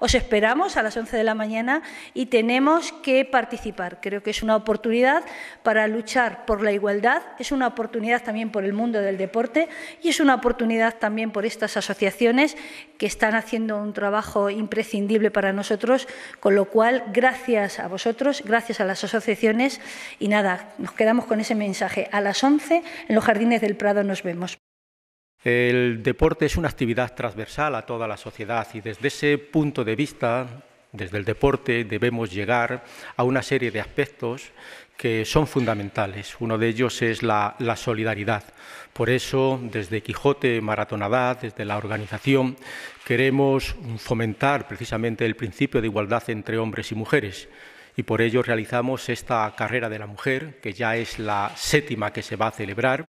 Os esperamos a las 11 de la mañana y tenemos que participar. Creo que es una oportunidad para luchar por la igualdad, es una oportunidad también por el mundo del deporte y es una oportunidad también por estas asociaciones que están haciendo un trabajo imprescindible para nosotros, con lo cual gracias a vosotros, gracias a las asociaciones y nada, nos quedamos con ese mensaje. A las 11 en los Jardines del Prado nos vemos. El deporte es una actividad transversal a toda la sociedad y desde ese punto de vista, desde el deporte, debemos llegar a una serie de aspectos que son fundamentales. Uno de ellos es la, solidaridad. Por eso, desde Quijote Maratonadad, desde la organización, queremos fomentar precisamente el principio de igualdad entre hombres y mujeres y por ello realizamos esta carrera de la mujer, que ya es la séptima que se va a celebrar.